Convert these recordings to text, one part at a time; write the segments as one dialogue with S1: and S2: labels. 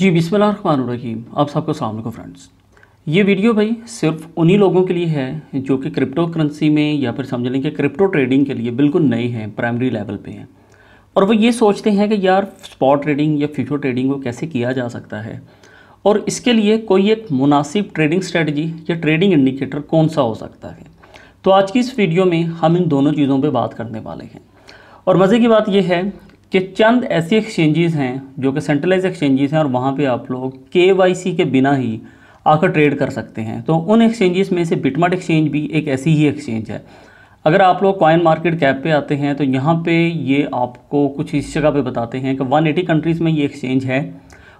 S1: जी बिस्मिल रहीम आप सबको सलामकुम फ्रेंड्स ये वीडियो भाई सिर्फ उन्हीं लोगों के लिए है जो कि क्रिप्टो करेंसी में या फिर समझ लें कि क्रिप्टो ट्रेडिंग के लिए बिल्कुल नए हैं प्राइमरी लेवल पे हैं और वो ये सोचते हैं कि यार स्पॉट ट्रेडिंग या फ्यूचर ट्रेडिंग को कैसे किया जा सकता है और इसके लिए कोई एक मुनासिब ट्रेडिंग स्ट्रेटजी या ट्रेडिंग इंडिकेटर कौन सा हो सकता है तो आज की इस वीडियो में हम इन दोनों चीज़ों पर बात करने वाले हैं और मज़े की बात यह है कि चंद ऐसे एक्सचेंजेस हैं जो कि सेंट्रलाइज एक्सचेंजेस हैं और वहाँ पे आप लोग के के बिना ही आकर ट्रेड कर सकते हैं तो उन एक्सचेंजेस में से बिटमार्ट एक्सचेंज भी एक ऐसी ही एक्सचेंज है अगर आप लोग कॉइन मार्केट कैप पे आते हैं तो यहाँ पे ये आपको कुछ इस जगह पे बताते हैं कि 180 कंट्रीज़ में ये एक्सचेंज है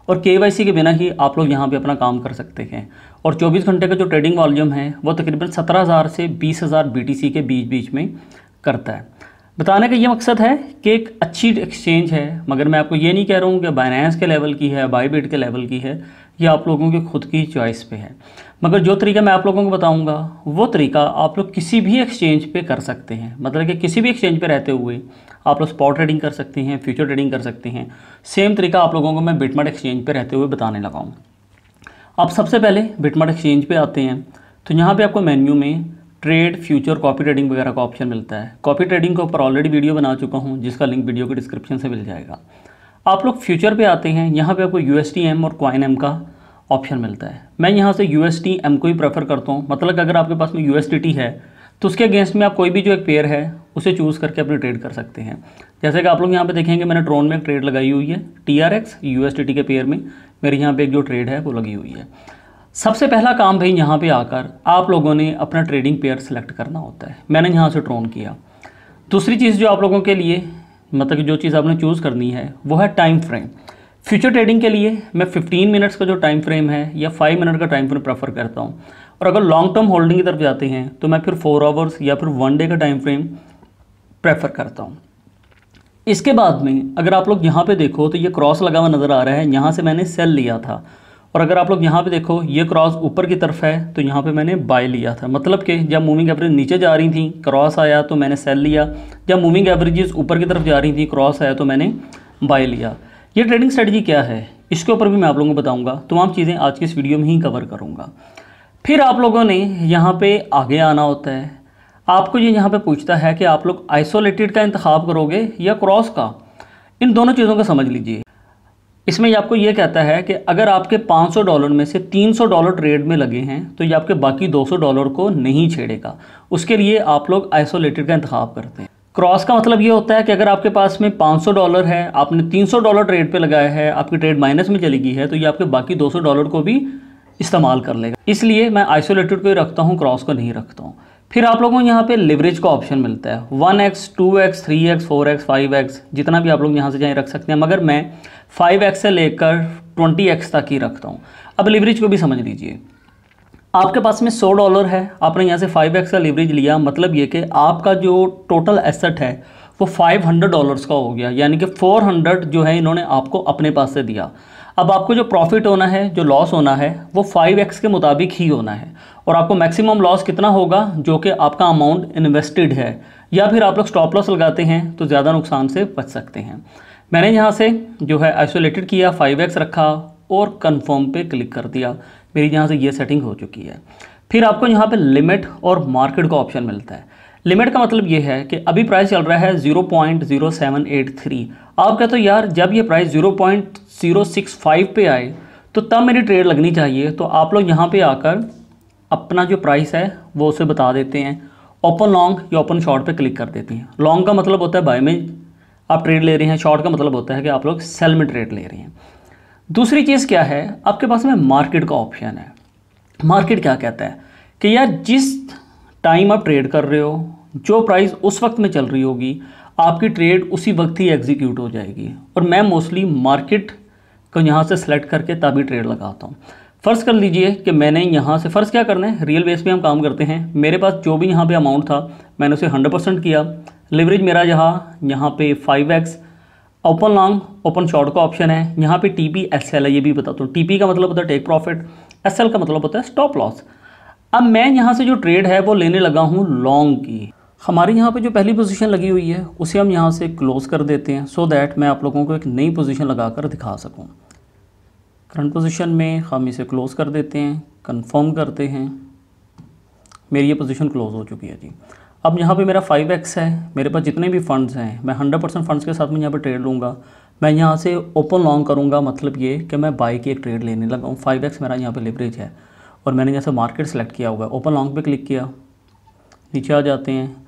S1: और के के बिना ही आप लोग यहाँ पर अपना काम कर सकते हैं और चौबीस घंटे का जो ट्रेडिंग वॉल्यूम है वो तकरीबन सत्रह से बीस हज़ार के बीच बीच में करता है बताने का ये मकसद है कि एक अच्छी एक्सचेंज है मगर मैं आपको ये नहीं कह रहा हूँ कि बाइनेंस के लेवल की है बाईबिट के लेवल की है ये आप लोगों की खुद की चॉइस पे है मगर जो तरीका मैं आप लोगों को बताऊंगा वो तरीका आप लोग किसी भी एक्सचेंज पे कर सकते हैं मतलब कि किसी भी एक्सचेंज पे रहते हुए आप लोग स्पॉट ट्रेडिंग कर सकते हैं फ्यूचर ट्रेडिंग कर सकते हैं सेम तरीका आप लोगों को मैं बिटमट एक्सचेंज पर रहते हुए बताने लगाऊँ आप सबसे पहले बिटमट एक्सचेंज पर आते हैं तो यहाँ पर आपको मेन्यू में ट्रेड फ्यूचर कॉपी ट्रेडिंग वगैरह का ऑप्शन मिलता है कॉपी ट्रेडिंग के ऊपर ऑलरेडी वीडियो बना चुका हूँ जिसका लिंक वीडियो के डिस्क्रिप्शन से मिल जाएगा आप लोग फ्यूचर पे आते हैं यहाँ पे आपको यू और क्वाइन एम का ऑप्शन मिलता है मैं यहाँ से यू एम को ही प्रेफर करता हूँ मतलब अगर आपके पास में यू है तो उसके अगेंस्ट में आप कोई भी जो एक पेयर है उसे चूज़ करके अपनी ट्रेड कर सकते हैं जैसे कि आप लोग यहाँ पे देखेंगे मैंने ट्रोन में एक ट्रेड लगाई हुई है T R X U S T T के पेयर में मेरे यहाँ पे एक जो ट्रेड है वो लगी हुई है सबसे पहला काम भाई यहाँ पे आकर आप लोगों ने अपना ट्रेडिंग पेयर सेलेक्ट करना होता है मैंने यहाँ से ट्रोन किया दूसरी चीज़ जो आप लोगों के लिए मतलब जो चीज़ आपने चूज़ करनी है वो है टाइम फ्रेम फ्यूचर ट्रेडिंग के लिए मैं 15 मिनट्स का जो टाइम फ्रेम है या 5 मिनट का टाइम फ्रेम प्रेफर करता हूँ और अगर लॉन्ग टर्म होल्डिंग की तरफ जाते हैं तो मैं फिर फोर आवर्स या फिर वन डे का टाइम फ्रेम प्रेफर करता हूँ इसके बाद में अगर आप लोग यहाँ पर देखो तो ये क्रॉस लगा हुआ नज़र आ रहा है यहाँ से मैंने सेल लिया था और अगर आप लोग यहाँ पे देखो ये क्रॉस ऊपर की तरफ है तो यहाँ पे मैंने बाय लिया था मतलब कि जब मूविंग एवरेज नीचे जा रही थी क्रॉस आया तो मैंने सेल लिया जब मूविंग एवरेजेस ऊपर की तरफ जा रही थी क्रॉस आया तो मैंने बाय लिया ये ट्रेडिंग स्ट्रेटजी क्या है इसके ऊपर भी मैं आप लोगों को बताऊँगा तमाम चीज़ें आज की इस वीडियो में ही कवर करूँगा फिर आप लोगों ने यहाँ पर आगे आना होता है आपको ये यहाँ पर पूछता है कि आप लोग आइसोलेटेड का इंतखा करोगे या क्रॉस का इन दोनों चीज़ों को समझ लीजिए इसमें ये आपको ये कहता है कि अगर आपके 500 डॉलर में से 300 डॉलर ट्रेड में लगे हैं तो ये आपके बाकी 200 डॉलर को नहीं छेड़ेगा उसके लिए आप लोग आइसोलेटेड का इंतखब करते हैं क्रॉस का मतलब ये होता है कि अगर आपके पास में 500 डॉलर है आपने 300 डॉलर ट्रेड पे लगाया है आपकी ट्रेड माइनस में चली गई है तो ये आपके बाकी 200 डॉलर को भी इस्तेमाल कर लेगा इसलिए मैं आइसोलेटेड को ही रखता हूँ क्रॉस को नहीं रखता हूँ फिर आप लोगों को यहाँ पे लिवरेज का ऑप्शन मिलता है one x two x three x four x five x जितना भी आप लोग यहाँ से जाए रख सकते हैं मगर मैं फाइव एक्स से लेकर ट्वेंटी एक्स तक ही रखता हूँ अब लिवरेज को भी समझ लीजिए आपके पास में सौ डॉलर है आपने यहाँ से फाइव एक्स का लिवरेज लिया मतलब ये कि आपका जो टोटल एसेट है वो फाइव हंड्रेड डॉलर्स का हो गया यानी कि फोर हंड्रेड जो है इन्होंने आपको अपने पास से दिया अब आपको जो प्रॉफिट होना है जो लॉस होना है वो फाइव एक्स के मुताबिक ही होना है और आपको मैक्सिमम लॉस कितना होगा जो कि आपका अमाउंट इन्वेस्टेड है या फिर आप लोग स्टॉप लॉस लगाते हैं तो ज़्यादा नुकसान से बच सकते हैं मैंने यहाँ से जो है आइसोलेटेड किया फाइव एक्स रखा और कन्फर्म पे क्लिक कर दिया मेरी यहाँ से ये सेटिंग हो चुकी है फिर आपको यहाँ पर लिमिट और मार्केट का ऑप्शन मिलता है लिमिट का मतलब ये है कि अभी प्राइस चल रहा है 0.0783 आप कहते हो यार जब ये प्राइस 0.065 पे आए तो तब मेरी ट्रेड लगनी चाहिए तो आप लोग यहाँ पे आकर अपना जो प्राइस है वो उसे बता देते हैं ओपन लॉन्ग या ओपन शॉर्ट पे क्लिक कर देते हैं लॉन्ग का मतलब होता है बाय में आप ट्रेड ले रहे हैं शॉर्ट का मतलब होता है कि आप लोग सेल में ट्रेड ले रहे हैं दूसरी चीज़ क्या है आपके पास में मार्केट का ऑप्शन है मार्केट क्या कहता है कि यार जिस टाइम आप ट्रेड कर रहे हो जो प्राइस उस वक्त में चल रही होगी आपकी ट्रेड उसी वक्त ही एग्जीक्यूट हो जाएगी और मैं मोस्टली मार्केट को यहाँ से सेलेक्ट करके तभी ट्रेड लगाता हूँ फ़र्ज़ कर लीजिए कि मैंने यहाँ से फ़र्ज़ क्या करना है रियल बेस पे हम काम करते हैं मेरे पास जो भी यहाँ पे अमाउंट था मैंने उसे 100 परसेंट किया लिवरेज मेरा यहाँ यहाँ पे 5x open long open short का ऑप्शन है यहाँ पे टी पी एस एल है ये भी बताता हूँ टी पी का मतलब होता है टेक प्रॉफिट एस एल का मतलब होता है स्टॉप लॉस अब मैं यहाँ से जो ट्रेड है वो लेने लगा हूँ लॉन्ग की हमारे यहाँ पे जो पहली पोजीशन लगी हुई है उसे हम यहाँ से क्लोज़ कर देते हैं सो so दैट मैं आप लोगों को एक नई पोजीशन लगाकर दिखा सकूँ करंट पोजीशन में हम इसे क्लोज़ कर देते हैं कंफर्म करते हैं मेरी ये पोजीशन क्लोज़ हो चुकी है जी अब यहाँ पे मेरा फ़ाइव एक्स है मेरे पास जितने भी फंड्स हैं मैं हंड्रेड परसेंट फंड्स के साथ में यहाँ पर ट्रेड लूँगा मैं यहाँ से ओपन लॉन्ग करूँगा मतलब ये कि मैं बाई की एक ट्रेड लेने लगा हूँ फाइव मेरा यहाँ पर लेवरेज है और मैंने जैसे मार्केट सेलेक्ट किया हुआ है ओपन लॉन्ग पर क्लिक किया नीचे आ जाते हैं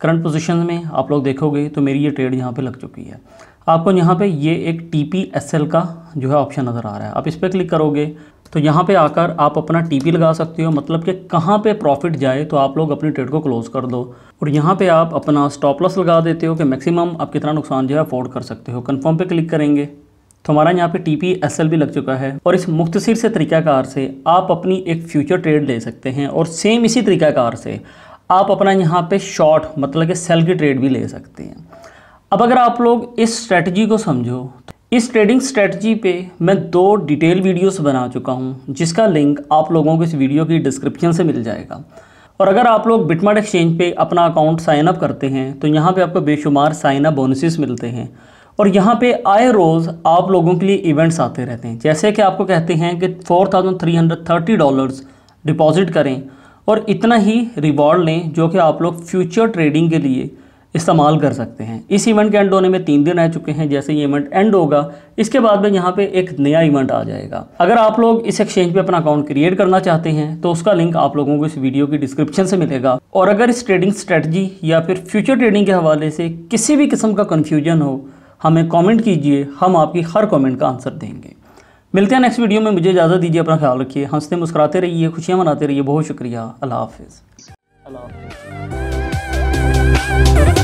S1: करंट पोजीशन में आप लोग देखोगे तो मेरी ये ट्रेड यहाँ पे लग चुकी है आपको यहाँ पे ये एक टी पी एस एल का जो है ऑप्शन नज़र आ रहा है आप इस पर क्लिक करोगे तो यहाँ पे आकर आप अपना टीपी लगा सकते हो मतलब कि कहाँ पे प्रॉफिट जाए तो आप लोग अपनी ट्रेड को क्लोज़ कर दो और यहाँ पे आप अपना स्टॉप लॉस लगा देते हो कि मैक्सिमम आप कितना नुकसान जो है अफोर्ड कर सकते हो कंफर्म पे क्लिक करेंगे तो हमारा यहाँ पे टी पी एस एल भी लग चुका है और इस मुख्तसर से तरीक़ाकार से आप अपनी एक फ्यूचर ट्रेड ले सकते हैं और सेम इसी तरीक़ाकार से आप अपना यहाँ पे शॉर्ट मतलब कि सेल की ट्रेड भी ले सकते हैं अब अगर आप लोग इस स्ट्रेटजी को समझो तो इस ट्रेडिंग स्ट्रेटजी पे मैं दो डिटेल वीडियोस बना चुका हूँ जिसका लिंक आप लोगों को इस वीडियो की डिस्क्रिप्शन से मिल जाएगा और अगर आप लोग बिटमार्ट एक्सचेंज पे अपना अकाउंट साइन अप करते हैं तो यहाँ पे आपको बेशुमार साइन अप बोनसेस मिलते हैं और यहाँ पे आए रोज़ आप लोगों के लिए इवेंट्स आते रहते हैं जैसे कि आपको कहते हैं कि four thousand three hundred thirty dollars deposit करें और इतना ही रिवॉर्ड लें जो कि आप लोग फ्यूचर ट्रेडिंग के लिए इस्तेमाल कर सकते हैं इस इवेंट के एंड होने में तीन दिन रह चुके हैं जैसे ये इवेंट एंड होगा इसके बाद में यहाँ पे एक नया इवेंट आ जाएगा अगर आप लोग इस एक्सचेंज पे अपना अकाउंट क्रिएट करना चाहते हैं तो उसका लिंक आप लोगों को इस वीडियो की डिस्क्रिप्शन से मिलेगा और अगर इस ट्रेडिंग स्ट्रेटजी या फिर फ्यूचर ट्रेडिंग के हवाले से किसी भी किस्म का कन्फ्यूजन हो हमें कॉमेंट कीजिए हम आपकी हर कॉमेंट का आंसर देंगे मिलते हैं नेक्स्ट वीडियो में मुझे इजाज़त दीजिए अपना ख्याल रखिए हंसते मुस्कुराते रहिए खुशियाँ मनाते रहिए बहुत शुक्रिया अल्लाह हाफिज़ अल्लाह हाफिज़